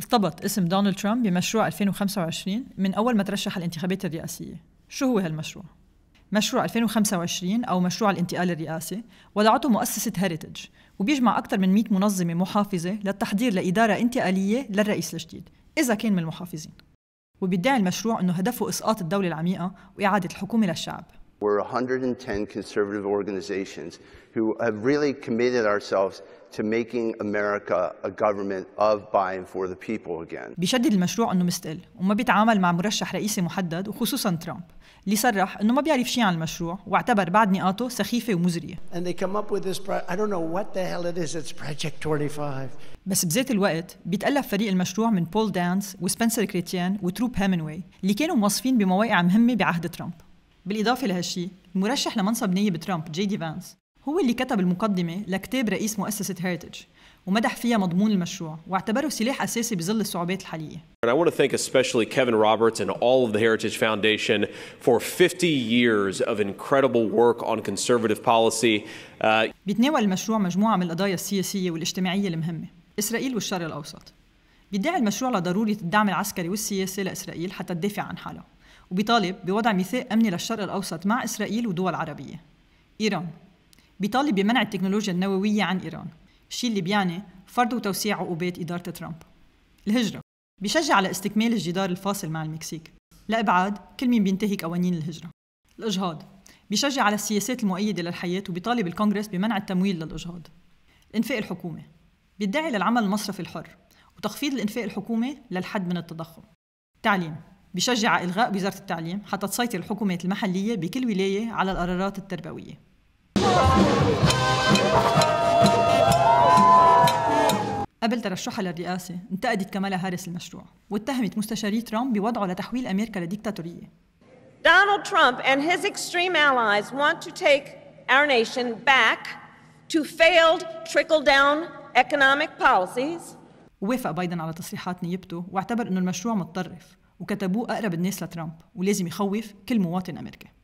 ارتبط اسم دونالد ترامب بمشروع 2025 من أول ما ترشح الانتخابات الرئاسية شو هو هالمشروع؟ مشروع 2025 أو مشروع الانتقال الرئاسي وضعته مؤسسة هيريتج وبيجمع أكثر من 100 منظمة محافظة للتحضير لإدارة انتقالية للرئيس الجديد إذا كان من المحافظين وبيدعي المشروع أنه هدفه إسقاط الدولة العميقة وإعادة الحكومة للشعب We're 110 conservative organizations who have really committed ourselves to making America a government of, by, and for the people again. بيشدد المشروع انه مستقل وما بيتعامل مع مرشح رئيسي محدد وخصوصا ترامب اللي صرح انه ما بيعرف شيء عن المشروع واعتبر بعض نقاطه سخيفه ومزريه. And they come up with this I don't know what the hell it is it's project 25. بس بذات الوقت بيتألف فريق المشروع من بول دانس وسبنسر كريتيان وتروب هامنوي اللي كانوا موصفين بمواقع مهمه بعهد ترامب. بالإضافة لهالشي المرشح لمنصب نيب ترامب جي دي فانس هو اللي كتب المقدمة لكتاب رئيس مؤسسة هيرتج ومدح فيها مضمون المشروع واعتبره سلاح أساسي بظل الصعوبات الحالية. And I want to thank especially Kevin Roberts and all of the Heritage Foundation for 50 years of incredible work on conservative policy. Uh... بيتناول المشروع مجموعة من القضايا السياسية والاجتماعية المهمة، إسرائيل والشرق الأوسط. بيدعي المشروع لضرورة الدعم العسكري والسياسي لإسرائيل حتى تدافع عن حالها. وبيطالب بوضع ميثاق أمني للشرق الأوسط مع إسرائيل ودول عربية إيران بيطالب بمنع التكنولوجيا النووية عن إيران الشيء اللي بيعني فرض وتوسيع عقوبات إدارة ترامب الهجرة بيشجع على استكمال الجدار الفاصل مع المكسيك لإبعاد كل مين بينتهي قوانين الهجرة الإجهاض بيشجع على السياسات المؤيدة للحياة وبيطالب الكونغرس بمنع التمويل للإجهاض الإنفاق الحكومي بيدعي للعمل المصرفي الحر وتخفيض الإنفاق الحكومي للحد من التضخم تعليم بشجع على إلغاء وزارة التعليم حتى تسيطر الحكومات المحلية بكل ولاية على القرارات التربوية قبل ترشحها للرئاسة انتقدت كمالا هاريس المشروع واتهمت مستشاري ترامب بوضعه لتحويل أمريكا لديكتاتورية Donald Trump and his extreme allies want to take our nation back to failed trickle-down economic policies وافق بايدن على تصريحات نيبته واعتبر انه المشروع متطرف وكتبوه أقرب الناس لترامب ولازم يخوف كل مواطن أمريكي